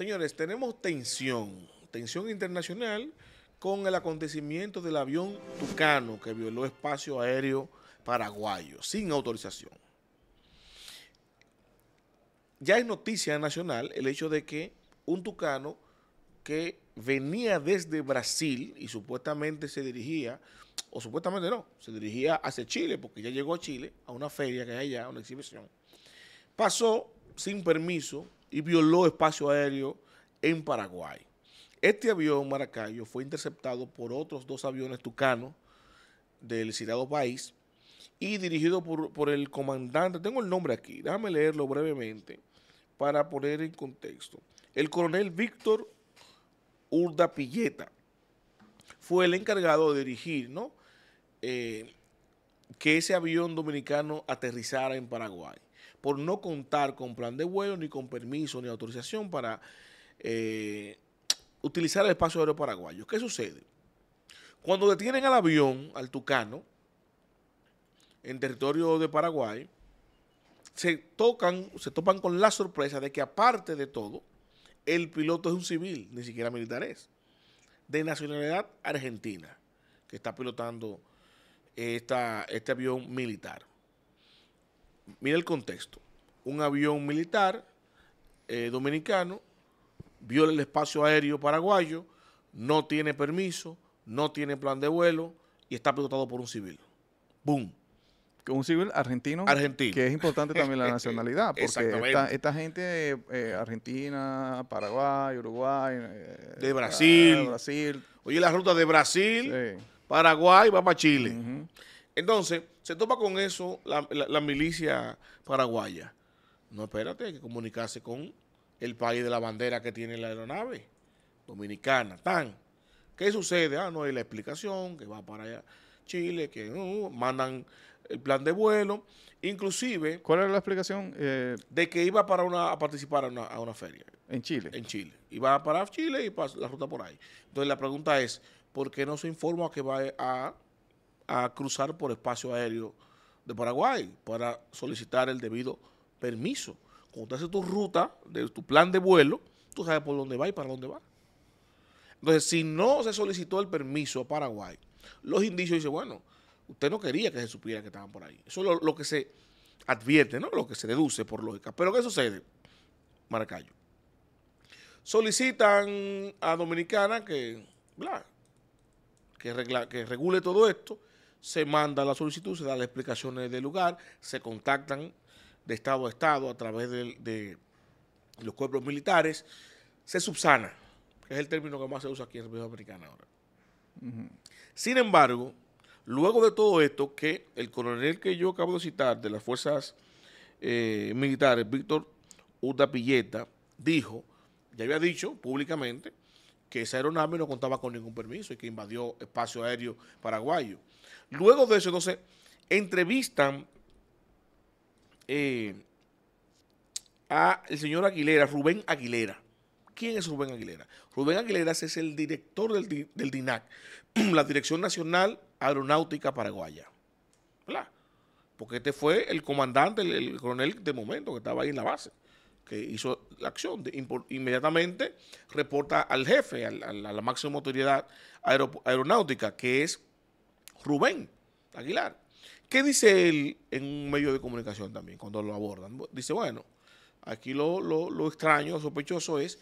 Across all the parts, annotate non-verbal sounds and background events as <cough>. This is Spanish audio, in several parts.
Señores, tenemos tensión, tensión internacional con el acontecimiento del avión Tucano que violó espacio aéreo paraguayo sin autorización. Ya es noticia nacional el hecho de que un Tucano que venía desde Brasil y supuestamente se dirigía, o supuestamente no, se dirigía hacia Chile porque ya llegó a Chile a una feria que hay allá, una exhibición, pasó sin permiso y violó espacio aéreo en Paraguay. Este avión Maracayo fue interceptado por otros dos aviones tucanos del citado país y dirigido por, el comandante, tengo el nombre aquí, déjame leerlo brevemente para poner en contexto. El coronel Víctor Urda Pilleta fue el encargado de dirigir eh, que ese avión dominicano aterrizara en Paraguay por no contar con plan de vuelo, ni con permiso, ni autorización para eh, utilizar el espacio aéreo paraguayo. ¿Qué sucede? Cuando detienen al avión, al Tucano, en territorio de Paraguay, se tocan, se topan con la sorpresa de que aparte de todo, el piloto es un civil, ni siquiera militar es, de nacionalidad argentina, que está pilotando esta, este avión militar. Mira el contexto. Un avión militar eh, dominicano viola el espacio aéreo paraguayo, no tiene permiso, no tiene plan de vuelo y está pilotado por un civil. ¡Boom! Un civil argentino, argentino. que es importante también la <laughs> nacionalidad, porque esta, gente eh, argentina, Paraguay, Uruguay, eh, de Brasil. Brasil. Oye, la ruta de Brasil, Paraguay, va para Chile. Entonces, se topa con eso la, milicia paraguaya. No, espérate, hay que comunicarse con el país de la bandera que tiene la aeronave dominicana, tan. ¿Qué sucede? Ah, no hay la explicación, que va para allá Chile, que uh, uh, mandan el plan de vuelo, inclusive... ¿Cuál era la explicación? Eh, de que iba para una, a participar a una, feria. ¿En Chile? En Chile. Iba para Chile y la ruta por ahí. Entonces la pregunta es, ¿por qué no se informa que va a a cruzar por espacio aéreo de Paraguay para solicitar el debido permiso. Cuando haces tu ruta, tu plan de vuelo, tú sabes por dónde va y para dónde va. Entonces, si no se solicitó el permiso a Paraguay, los indicios dicen, bueno, usted no quería que se supiera que estaban por ahí. Eso es lo, que se advierte, ¿no? Lo que se deduce por lógica. Pero ¿qué sucede? Maracayo. Solicitan a Dominicana que, que, que regule todo esto se manda la solicitud, se da las explicaciones del lugar, se contactan de estado a estado a través de, los cuerpos militares, se subsana, que es el término que más se usa aquí en República americana. ahora. Sin embargo, luego de todo esto, que el coronel que yo acabo de citar de las fuerzas eh, militares, Víctor Utapilleta, dijo, ya había dicho públicamente, que esa aeronave no contaba con ningún permiso y que invadió espacio aéreo paraguayo. Luego de eso, entonces, entrevistan eh, al señor Aguilera, Rubén Aguilera. ¿Quién es Rubén Aguilera? Rubén Aguilera es el director del, DINAC, <clears throat> la Dirección Nacional Aeronáutica Paraguaya. Porque este fue el comandante, el coronel de momento que estaba ahí en la base que hizo la acción. De, inmediatamente reporta al jefe, a la máxima autoridad aeronáutica, que es Rubén Aguilar. ¿Qué dice él en un medio de comunicación también cuando lo abordan? Dice, bueno, aquí lo, extraño, lo sospechoso es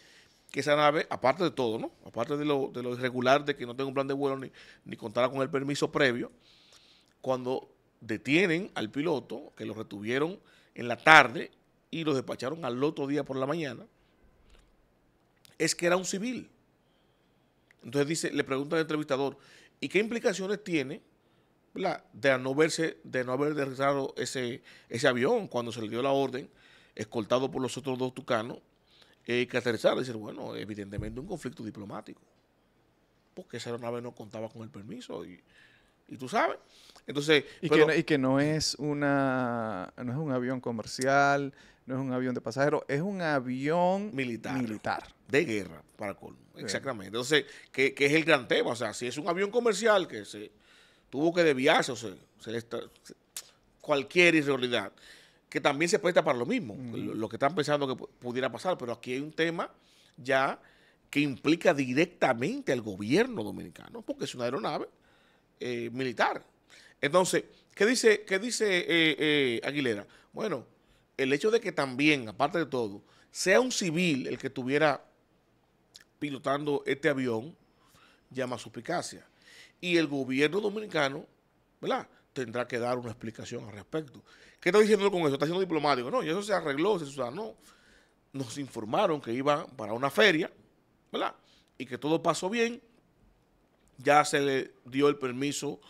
que esa nave, aparte de todo, ¿no? Aparte de lo, irregular, de que no tenga un plan de vuelo ni contara con el permiso previo, cuando detienen al piloto, que lo retuvieron en la tarde y lo despacharon al otro día por la mañana, es que era un civil. Entonces dice, le pregunta al entrevistador, ¿y qué implicaciones tiene la de no de no haber derribado ese, ese avión cuando se le dio la orden, escoltado por los otros dos tucanos, eh, que aterrizaron? Dice, bueno, evidentemente un conflicto diplomático, porque esa aeronave no contaba con el permiso y, y tú sabes. Entonces, y, que, no es una no es un avión comercial, no es un avión de pasajeros, es un avión militar. militar. De guerra, para colmo. Exactamente. Entonces, que, es el gran tema. O sea, si es un avión comercial que se tuvo que desviarse, o sea, cualquier irregularidad, que también se presta para lo mismo, lo, que están pensando que pudiera pasar. Pero aquí hay un tema ya que implica directamente al gobierno dominicano, porque es una aeronave eh, militar. Entonces, ¿qué dice, qué dice eh, eh, Aguilera? Bueno, el hecho de que también, aparte de todo, sea un civil el que estuviera pilotando este avión, llama a suspicacia. Y el gobierno dominicano, ¿verdad? Tendrá que dar una explicación al respecto. ¿Qué está diciendo con eso? ¿Está siendo diplomático? No, y eso se arregló, se no. Nos informaron que iba para una feria, ¿verdad? Y que todo pasó bien. Ya se le dio el permiso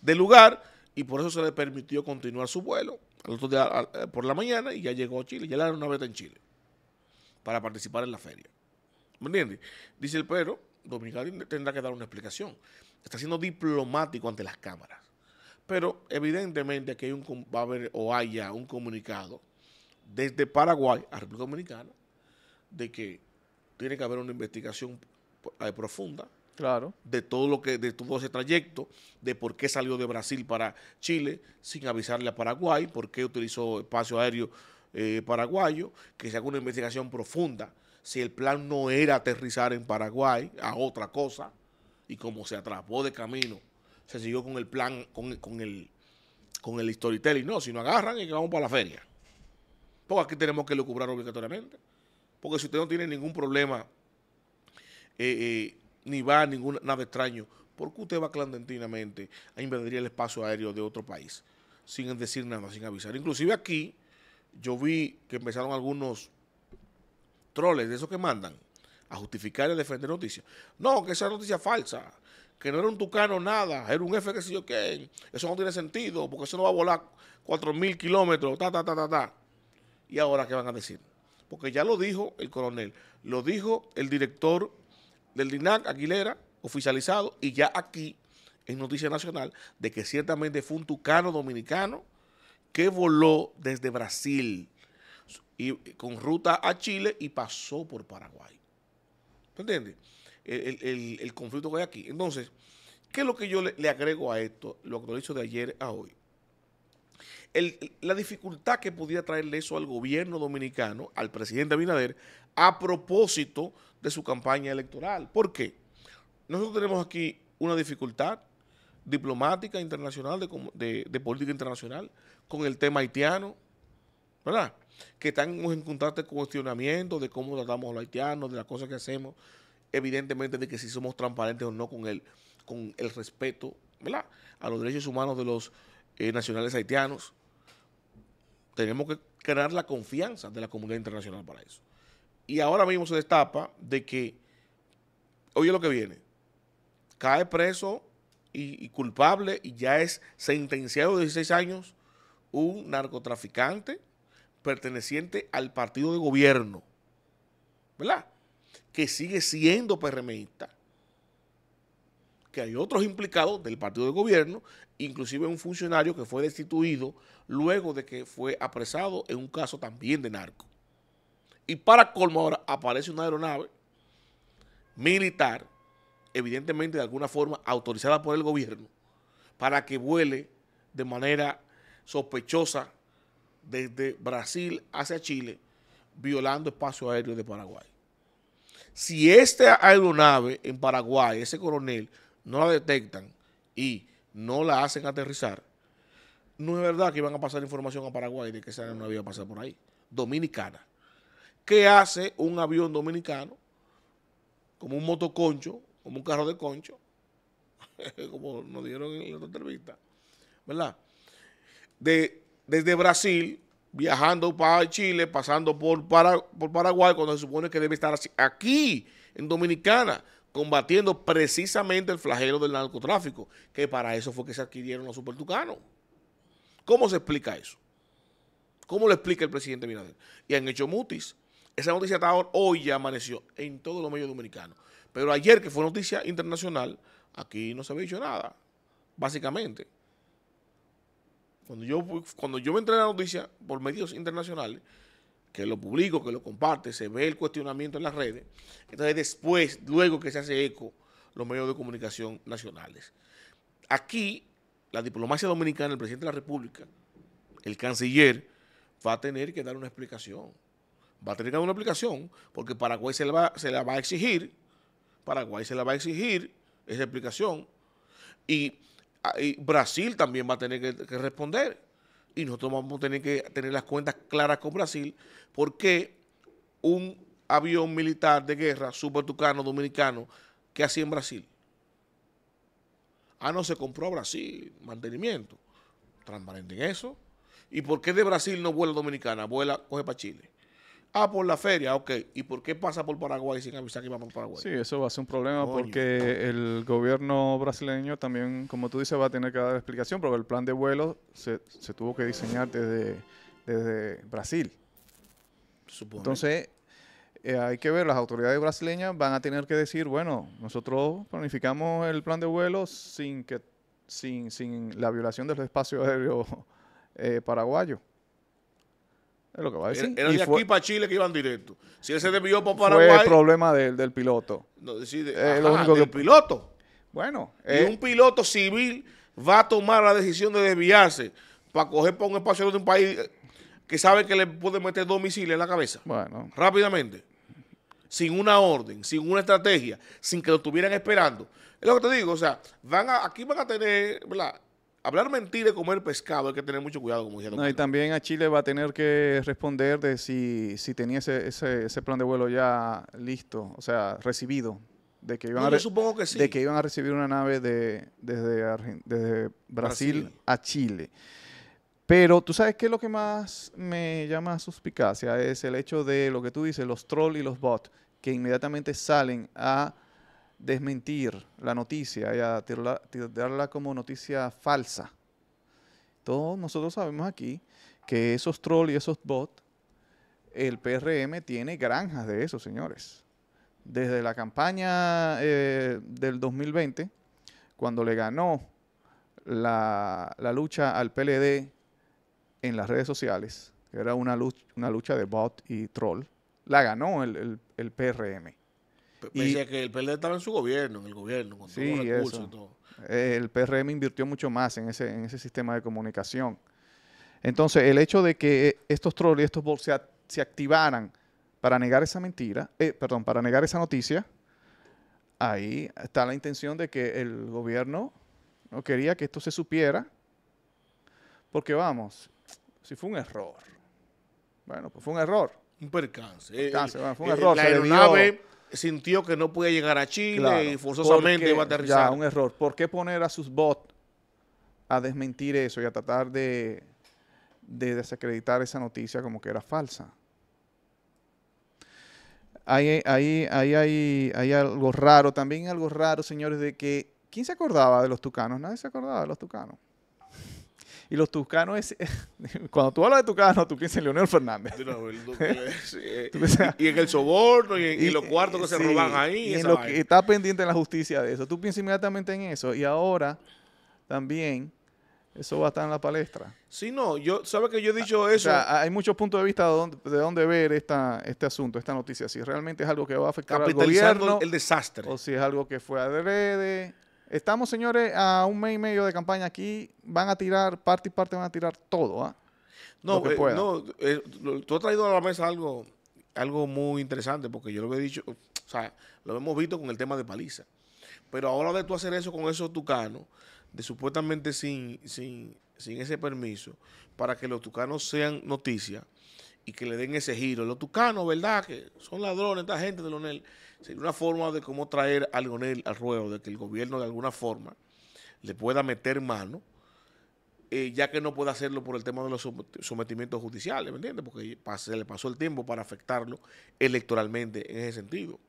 del lugar y por eso se le permitió continuar su vuelo. Eh, por la mañana y ya llegó a Chile, ya le dieron una veta en Chile para participar en la feria. ¿Me entiendes? Dice el pero, Dominicano tendrá que dar una explicación. Está siendo diplomático ante las cámaras. Pero evidentemente que hay un, va a haber o haya un comunicado desde Paraguay a República Dominicana de que tiene que haber una investigación eh, profunda Claro. De todo lo que, de ese trayecto, de por qué salió de Brasil para Chile sin avisarle a Paraguay, por qué utilizó espacio aéreo eh, paraguayo, que se haga una investigación profunda si el plan no era aterrizar en Paraguay a otra cosa, y como se atrapó de camino, se siguió con el plan, con, con el con el storytelling, no, si no agarran y que vamos para la feria. Porque aquí tenemos que lo cubrar obligatoriamente. Porque si usted no tiene ningún problema eh, eh, ni va a ningún, nada extraño, ¿por qué usted va clandestinamente a invadir el espacio aéreo de otro país sin decir nada, sin avisar? Inclusive aquí yo vi que empezaron algunos troles de esos que mandan a justificar y defender noticias. No, que esa noticia es falsa, que no era un tucano nada, era un F que se yo qué, eso no tiene sentido, porque eso no va a volar 4.000 kilómetros, ta, ta, ta, ta, ta. ¿Y ahora qué van a decir? Porque ya lo dijo el coronel, lo dijo el director del DINAC, Aguilera, oficializado, y ya aquí en Noticia Nacional, de que ciertamente fue un tucano dominicano que voló desde Brasil y, con ruta a Chile y pasó por Paraguay. ¿entiende? entiendes? El, conflicto que hay aquí. Entonces, ¿qué es lo que yo le, agrego a esto? Lo que he dicho de ayer a hoy. la dificultad que podía traerle eso al gobierno dominicano, al presidente Abinader, a propósito de su campaña electoral. ¿Por qué? Nosotros tenemos aquí una dificultad diplomática internacional, de, política internacional, con el tema haitiano, ¿verdad? Que estamos en constante cuestionamiento de cómo tratamos a los haitianos, de las cosas que hacemos, evidentemente de que si somos transparentes o no con el, con el respeto, ¿verdad? A los derechos humanos de los eh, nacionales haitianos. Tenemos que crear la confianza de la comunidad internacional para eso. Y ahora mismo se destapa de que, oye lo que viene, cae preso y, culpable y ya es sentenciado de 16 años un narcotraficante perteneciente al partido de gobierno, ¿verdad? Que sigue siendo PRMista, que hay otros implicados del partido de gobierno, inclusive un funcionario que fue destituido luego de que fue apresado en un caso también de narco. Y para colmo ahora aparece una aeronave militar, evidentemente de alguna forma autorizada por el gobierno, para que vuele de manera sospechosa desde Brasil hacia Chile, violando espacio aéreo de Paraguay. Si esta aeronave en Paraguay, ese coronel, no la detectan y no la hacen aterrizar, no es verdad que iban a pasar información a Paraguay de que esa aeronave iba a pasar por ahí. Dominicana. ¿Qué hace un avión dominicano? Como un motoconcho, como un carro de concho, <laughs> como nos dieron en la entrevista, ¿verdad? De, desde Brasil, viajando para Chile, pasando por, Paraguay, cuando se supone que debe estar aquí, en Dominicana, combatiendo precisamente el flagelo del narcotráfico, que para eso fue que se adquirieron los supertucanos. ¿Cómo se explica eso? ¿Cómo lo explica el presidente Mirader? Y han hecho mutis esa noticia está hoy ya amaneció en todos los medios dominicanos. Pero ayer, que fue noticia internacional, aquí no se había dicho nada, básicamente. Cuando yo, cuando yo me entré la noticia por medios internacionales, que lo publico, que lo comparte, se ve el cuestionamiento en las redes, entonces después, luego que se hace eco, los medios de comunicación nacionales. Aquí, la diplomacia dominicana, el presidente de la República, el canciller, va a tener que dar una explicación va a tener que dar una aplicación, porque Paraguay se la va, a exigir, Paraguay se la va a exigir esa explicación, ah, y, Brasil también va a tener que, responder, y nosotros vamos a tener que tener las cuentas claras con Brasil, porque un avión militar de guerra, supertucano, dominicano, qué hacía en Brasil? Ah, no, se compró a Brasil, mantenimiento. Transparente en eso. ¿Y por qué de Brasil no vuela dominicana? Vuela, coge para Chile. Ah, por la feria, ok. ¿Y por qué pasa por Paraguay sin avisar que va por Paraguay? Sí, eso va a ser un problema porque el gobierno brasileño también, como tú dices, va a tener que dar explicación porque el plan de vuelo se, se tuvo que diseñar desde, desde Brasil. Entonces, eh, hay que ver, las autoridades brasileñas van a tener que decir, bueno, nosotros planificamos el plan de vuelo sin que sin, sin la violación del espacio aéreo eh, paraguayo. Es lo que va a decir. Era, de aquí para Chile que iban directo. Si él se desvió para Paraguay. Fue el problema del, piloto. No, lo único del piloto. Bueno. Eh. un piloto civil va a tomar la decisión de desviarse para coger para un espacio de un país eh, que sabe que le puede meter dos misiles en la cabeza. Bueno. Rápidamente. Sin una orden, sin una estrategia, sin que lo estuvieran esperando. Es lo que te digo, o sea, van aquí van a tener, hablar mentira y comer pescado hay que tener mucho cuidado, como no, Y también a Chile va a tener que responder de si, si tenía ese, plan de vuelo ya listo, o sea, recibido. De que, iban a yo supongo que sí. de que iban a recibir una nave de, desde, desde Brasil, a Chile. Pero tú sabes que es lo que más me llama suspicacia es el hecho de lo que tú dices, los trolls y los bots, que inmediatamente salen a desmentir la noticia y a como noticia falsa. Todos nosotros sabemos aquí que esos trolls y esos bots, el PRM tiene granjas de esos, señores. Desde la campaña eh, del 2020, cuando le ganó la, lucha al PLD en las redes sociales, que era una lucha, una lucha de bot y troll, la ganó el, el, el PRM. Pese a que el PLD estaba en su gobierno, en el gobierno, con sí, y todo. Eh, el PRM invirtió mucho más en ese, en ese sistema de comunicación. Entonces, el hecho de que eh, estos trolls y estos bots se, activaran para negar esa mentira, eh, perdón, para negar esa noticia, ahí está la intención de que el gobierno no quería que esto se supiera, porque vamos, si fue un error, bueno, pues fue un error. Un percance. percance fue un error. La aeronave sintió que no podía llegar a Chile y forzosamente iba a aterrizar. Ya, un error. ¿Por qué poner a sus bots a desmentir eso y a tratar de, desacreditar esa noticia como que era falsa? Ahí, ahí, ahí, ahí, hay algo raro, también algo raro, señores, de que ¿quién se acordaba de los tucanos? Nadie se acordaba de los tucanos. Y los tucanos <laughs> cuando tú hablas de tucanos, tú piensas en Leonel Fernández. <laughs> y en el soborno y en los cuartos que se roban ahí. está pendiente en la justicia de eso. Tú piensas inmediatamente en eso. Y ahora también eso va a estar en la palestra. Sí, no, yo, ¿sabe que yo he ah, dicho eso? hay muchos puntos de vista de dónde, ver esta, este asunto, esta noticia. Si realmente es algo que va a afectar al gobierno. el desastre. O si es algo que fue adrede, Estamos, señores, a un mes y medio de campaña aquí. Van a tirar, parte y parte van a tirar todo, ¿ah? No, eh, no eh, tú has traído a la mesa algo, algo muy interesante, porque yo lo he dicho, o sea, lo hemos visto con el tema de paliza. Pero ahora de tú hacer eso con esos tucanos, de supuestamente sin, sin, sin ese permiso, para que los tucanos sean noticia y que le den ese giro. Los tucanos, ¿verdad? Que son ladrones, esta gente de Lonel una forma de cómo traer algo en al ruedo, de que el gobierno de alguna forma le pueda meter mano, eh, ya que no puede hacerlo por el tema de los sometimientos judiciales, ¿me entiendes? Porque se le pasó el tiempo para afectarlo electoralmente en ese sentido.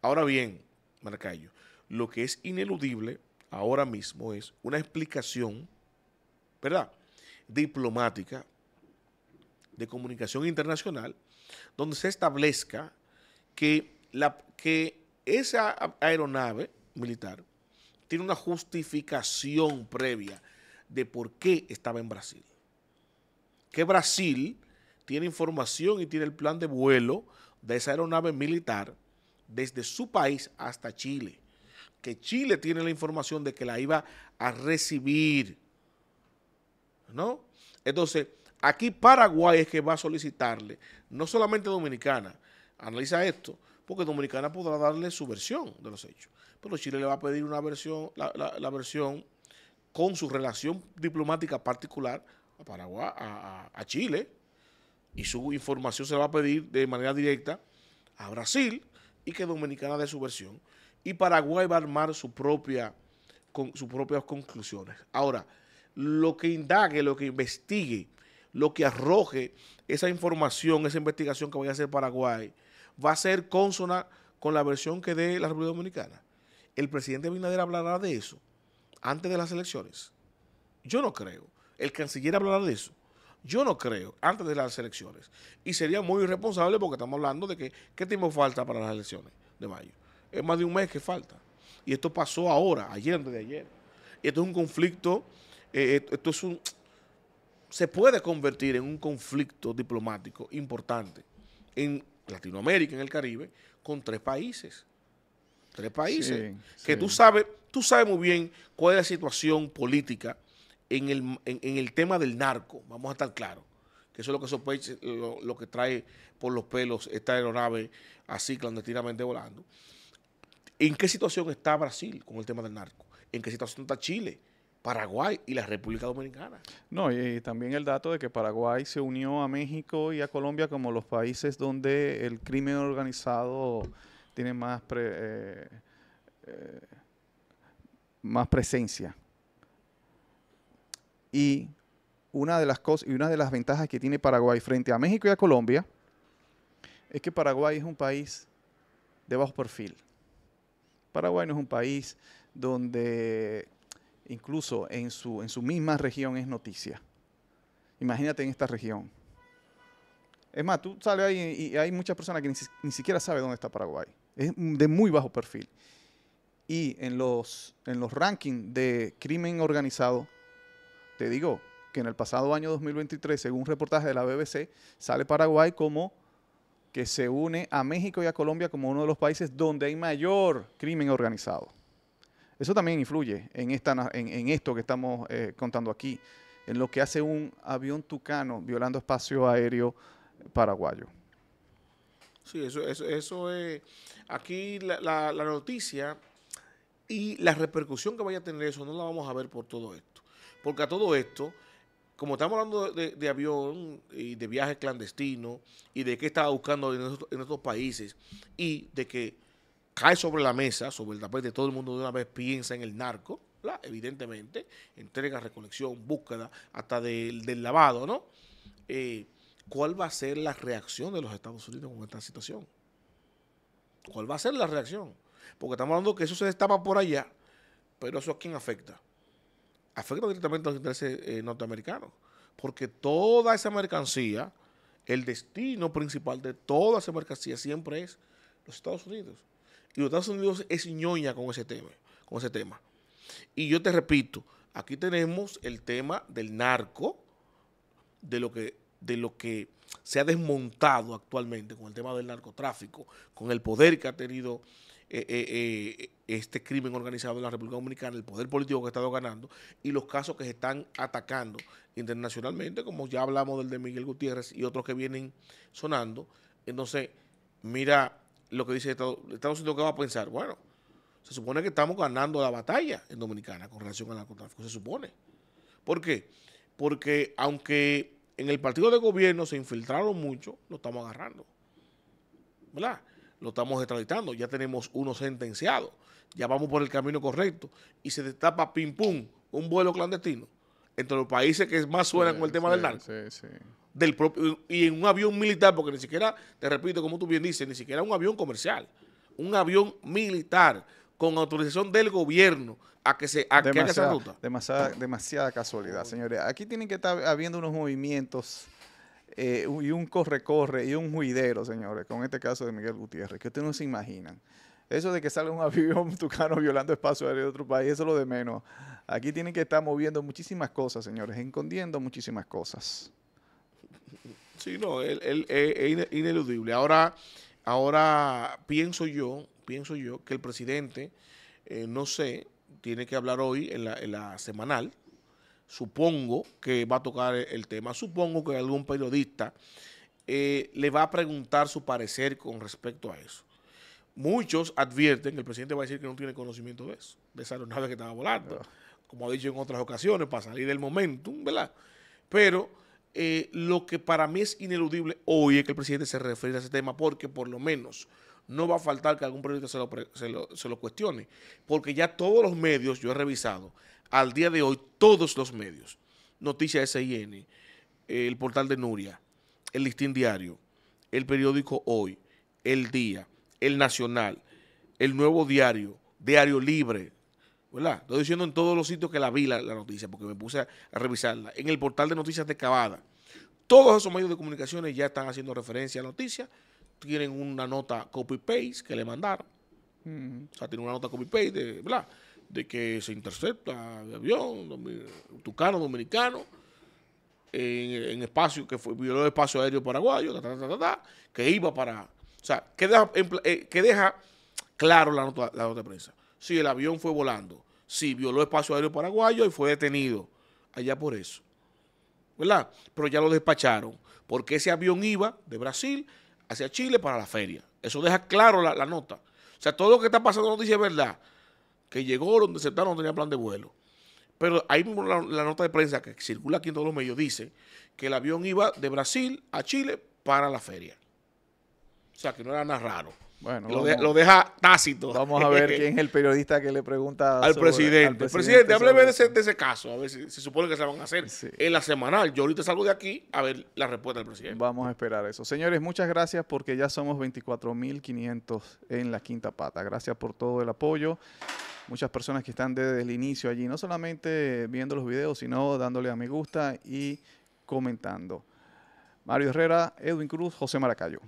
Ahora bien, Maracayo, lo que es ineludible ahora mismo es una explicación, ¿verdad? Diplomática, de comunicación internacional, donde se establezca que que esa aeronave militar tiene una justificación previa de por qué estaba en Brasil. Que Brasil tiene información y tiene el plan de vuelo de esa aeronave militar desde su país hasta Chile. Que Chile tiene la información de que la iba a recibir. ¿No? Entonces, aquí Paraguay es que va a solicitarle, no solamente Dominicana, analiza esto, porque Dominicana podrá darle su versión de los hechos. Pero Chile le va a pedir una versión, la, versión con su relación diplomática particular a Paraguay, a, Chile, y su información se va a pedir de manera directa a Brasil y que Dominicana dé su versión. Y Paraguay va a armar su propia, sus propias conclusiones. Ahora, lo que indague, lo que investigue, lo que arroje esa información, esa investigación que vaya a hacer Paraguay, va a ser consona con la versión que dé la República Dominicana. El presidente Binader hablará de eso antes de las elecciones. Yo no creo. El canciller hablará de eso. Yo no creo, antes de las elecciones. Y sería muy irresponsable porque estamos hablando de que, ¿qué tiempo falta para las elecciones de mayo? Es más de un mes que falta. Y esto pasó ahora, ayer, antes de ayer. esto es un conflicto, eh, eh, esto es un, se puede convertir en un conflicto diplomático importante en Latinoamérica, en el Caribe, con tres países. Tres países. que tú sabes, tú sabes muy bien cuál es la situación política en el, en, el tema del narco, vamos a estar claros. Que eso es lo que sospecha, lo, lo, que trae por los pelos esta aeronave así clandestinamente volando. ¿En qué situación está Brasil con el tema del narco? ¿En qué situación está Chile? Paraguay y la República Dominicana. No, y, también el dato de que Paraguay se unió a México y a Colombia como los países donde el crimen organizado tiene más, eh, eh, más presencia. Y una de las cosas y una de las ventajas que tiene Paraguay frente a México y a Colombia es que Paraguay es un país de bajo perfil. Paraguay no es un país donde incluso en su, en su misma región es noticia. Imagínate en esta región. Es más, tú sales ahí y hay muchas personas que ni, siquiera saben dónde está Paraguay. Es de muy bajo perfil. Y en los, en los rankings de crimen organizado, te digo que en el pasado año 2023, según un reportaje de la BBC, sale Paraguay como que se une a México y a Colombia como uno de los países donde hay mayor crimen organizado. Eso también influye en, esta, en, esto que estamos eh, contando aquí, en lo que hace un avión tucano violando espacio aéreo paraguayo. Sí, eso, es. Aquí la, noticia y la repercusión que vaya a tener eso no la vamos a ver por todo esto. Porque a todo esto, como estamos hablando de, avión y de viajes clandestinos y de qué estaba buscando en, otros, países y de que cae sobre la mesa, sobre el tapete, todo el mundo de una vez piensa en el narco, evidentemente, entrega, recolección, búsqueda, hasta del, lavado, ¿no? Eh, ¿Cuál va a ser la reacción de los Estados Unidos con esta situación? ¿Cuál va a ser la reacción? Porque estamos hablando que eso se destapa por allá, pero eso a quién afecta? Afecta directamente a los intereses eh, norteamericanos, porque toda esa mercancía, el destino principal de toda esa mercancía siempre es los Estados Unidos. Y los Estados Unidos es ñoña con ese tema. Con ese tema. Y yo te repito, aquí tenemos el tema del narco, de lo que, de lo que se ha desmontado actualmente con el tema del narcotráfico, con el poder que ha tenido eh, eh, eh, este crimen organizado en la República Dominicana, el poder político que ha estado ganando y los casos que se están atacando internacionalmente, como ya hablamos del de Miguel Gutiérrez y otros que vienen sonando. Entonces, mira lo que dice Estados, Estados Unidos que va a pensar, bueno, se supone que estamos ganando la batalla en Dominicana con relación al narcotráfico, se supone. ¿Por qué? Porque aunque en el partido de gobierno se infiltraron mucho, lo estamos agarrando. ¿Verdad? Lo estamos extraditando, ya tenemos uno sentenciado, ya vamos por el camino correcto y se destapa pim pum un vuelo clandestino entre los países que más suenan con el tema del narco. Sí, sí del propio, y en un avión militar, porque ni siquiera, te repito, como tú bien dices, ni siquiera un avión comercial, un avión militar con autorización del gobierno a que se a demasiada, que haga ruta. Demasiada, demasiada casualidad, señores. Aquí tienen que estar habiendo unos movimientos eh, y un corre-corre y un juidero, señores, con este caso de Miguel Gutiérrez, que ustedes no se imaginan. Eso de que sale un <laughs> avión tucano violando espacio aéreo de otro país, eso es lo de menos. Aquí tienen que estar moviendo muchísimas cosas, señores, escondiendo muchísimas cosas. Sí, no, él, eh, es ineludible. Ahora, ahora pienso yo, pienso yo que el presidente, eh, no sé, tiene que hablar hoy en la, semanal. Supongo que va a tocar el, tema. Supongo que algún periodista eh, le va a preguntar su parecer con respecto a eso. Muchos advierten que el presidente va a decir que no tiene conocimiento de eso, de esa aeronave que estaba volando, como ha dicho en otras ocasiones, para salir del momentum, ¿verdad? Pero eh, lo que para mí es ineludible hoy es que el presidente se refiere a ese tema porque por lo menos no va a faltar que algún periodista se lo, se lo cuestione. Porque ya todos los medios, yo he revisado, al día de hoy, todos los medios, Noticias SIN, el portal de Nuria, el Listín Diario, el periódico Hoy, El Día, El Nacional, El Nuevo Diario, Diario Libre, ¿verdad? Estoy diciendo en todos los sitios que la vi la, noticia, porque me puse a, revisarla. En el portal de noticias de Cavada. Todos esos medios de comunicaciones ya están haciendo referencia a la noticia. Tienen una nota copy-paste que le mandaron. Mm. O sea, tiene una nota copy-paste de, de que se intercepta el avión tucano dominicano en, espacio que fue, violó el espacio aéreo paraguayo, que iba para... O sea, que deja, eh, que deja claro la la nota de prensa si el avión fue volando, si violó espacio aéreo paraguayo y fue detenido. Allá por eso. ¿Verdad? Pero ya lo despacharon, porque ese avión iba de Brasil hacia Chile para la feria. Eso deja claro la, nota. O sea, todo lo que está pasando no dice verdad. Que llegó, donde se está, no tenía plan de vuelo. Pero ahí mismo la, la, nota de prensa que circula aquí en todos los medios dice que el avión iba de Brasil a Chile para la feria. O sea, que no era nada raro. Bueno, lo, deja tácito. Vamos a ver <laughs> quién es el periodista que le pregunta al, presidente. presidente. hábleme de ese, caso, a ver si se supone que se van a hacer en la semanal. Yo ahorita salgo de aquí a ver la respuesta del presidente. Vamos a esperar eso. Señores, muchas gracias porque ya somos 24.500 en la quinta pata. Gracias por todo el apoyo. Muchas personas que están desde el inicio allí, no solamente viendo los videos, sino dándole a me gusta y comentando. Mario Herrera, Edwin Cruz, José Maracayo.